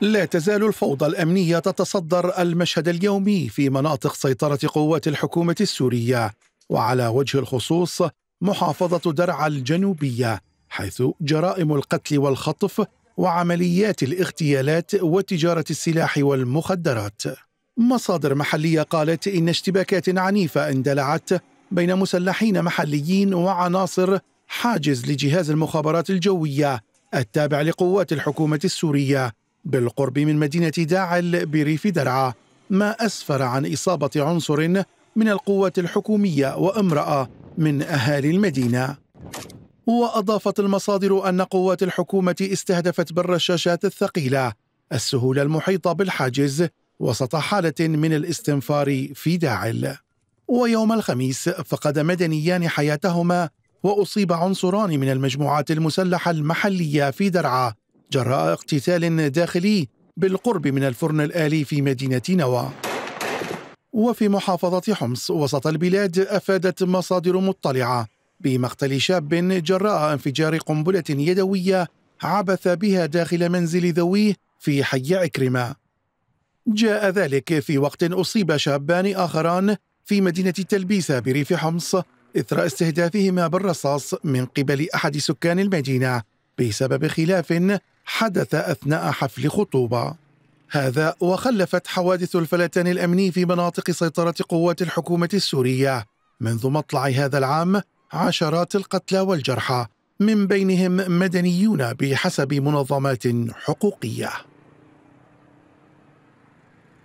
لا تزال الفوضى الامنيه تتصدر المشهد اليومي في مناطق سيطره قوات الحكومه السوريه وعلى وجه الخصوص محافظه درعا الجنوبيه حيث جرائم القتل والخطف وعمليات الاغتيالات وتجاره السلاح والمخدرات مصادر محليه قالت ان اشتباكات عنيفه اندلعت بين مسلحين محليين وعناصر حاجز لجهاز المخابرات الجويه التابع لقوات الحكومه السوريه بالقرب من مدينة داعل بريف درعا ما أسفر عن إصابة عنصر من القوات الحكومية وامرأة من أهالي المدينة وأضافت المصادر أن قوات الحكومة استهدفت بالرشاشات الثقيلة السهولة المحيطة بالحاجز وسط حالة من الاستنفار في داعل ويوم الخميس فقد مدنيان حياتهما وأصيب عنصران من المجموعات المسلحة المحلية في درعا جراء اقتتال داخلي بالقرب من الفرن الآلي في مدينة نوى وفي محافظة حمص وسط البلاد أفادت مصادر مطلعة بمقتل شاب جراء انفجار قنبلة يدوية عبث بها داخل منزل ذويه في حي عكرمة جاء ذلك في وقت أصيب شابان آخران في مدينة تلبيسة بريف حمص إثر استهدافهما بالرصاص من قبل أحد سكان المدينة بسبب خلاف حدث اثناء حفل خطوبه هذا وخلفت حوادث الفلتان الامني في مناطق سيطره قوات الحكومه السوريه منذ مطلع هذا العام عشرات القتلى والجرحى من بينهم مدنيون بحسب منظمات حقوقيه